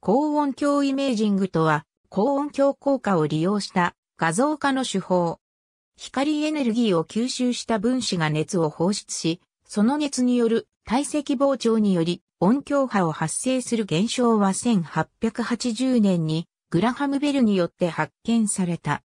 高音響イメージングとは、高音響効果を利用した画像化の手法。光エネルギーを吸収した分子が熱を放出し、その熱による体積膨張により音響波を発生する現象は1880年にグラハムベルによって発見された。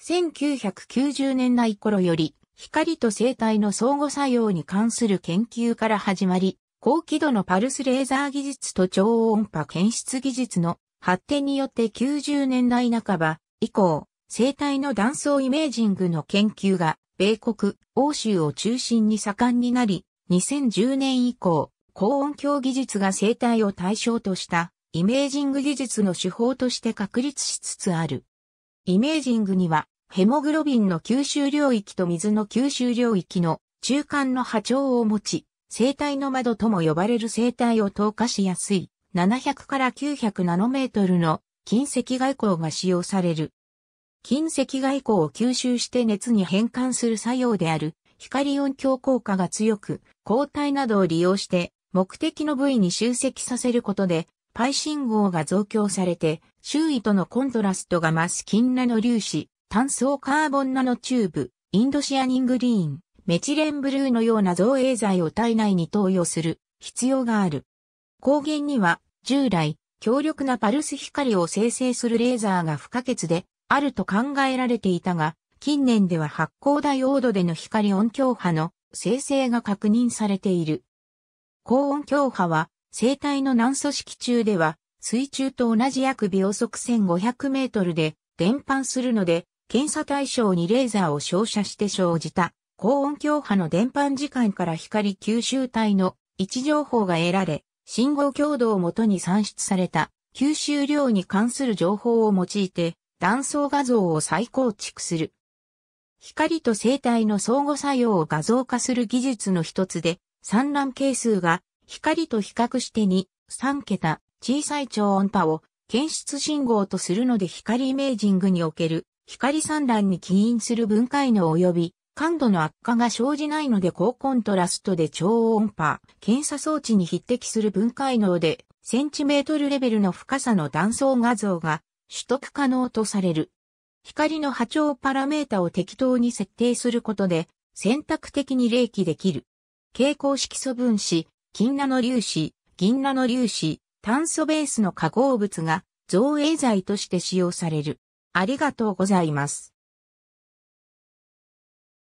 1990年代頃より光と生体の相互作用に関する研究から始まり、高輝度のパルスレーザー技術と超音波検出技術の発展によって90年代半ば以降、生体の断層イメージングの研究が米国、欧州を中心に盛んになり、2010年以降、高音響技術が生体を対象としたイメージング技術の手法として確立しつつある。イメージングには、ヘモグロビンの吸収領域と水の吸収領域の中間の波長を持ち、生体の窓とも呼ばれる生体を透過しやすい700から900ナノメートルの近赤外光が使用される。近赤外光を吸収して熱に変換する作用である光音響効果が強く、抗体などを利用して目的の部位に集積させることで、パイ信号が増強されて、周囲とのコントラストが増す金ナノ粒子、炭素カーボンナノチューブ、インドシアニングリーン、メチレンブルーのような造影剤を体内に投与する必要がある。抗原には従来強力なパルス光を生成するレーザーが不可欠であると考えられていたが、近年では発光ダイオードでの光音響波の生成が確認されている。高音響波は生体の軟組織中では水中と同じ約秒速1500メートルで伝播するので検査対象にレーザーを照射して生じた高音強波の伝播時間から光吸収体の位置情報が得られ、信号強度をもとに算出された吸収量に関する情報を用いて断層画像を再構築する。光と生体の相互作用を画像化する技術の一つで、散乱係数が光と比較して2、3桁小さい超音波を検出信号とするので光イメージングにおける光散乱に起因する分解能及び感度の悪化が生じないので高コントラストで超音波検査装置に匹敵する分解能でセンチメートルレベルの深さの断層画像が取得可能とされる。光の波長パラメータを適当に設定することで選択的に冷気できる。蛍光色素分子、金ナノ粒子、銀ナノ粒子、炭素ベースの化合物が造影剤として使用される。ありがとうございます。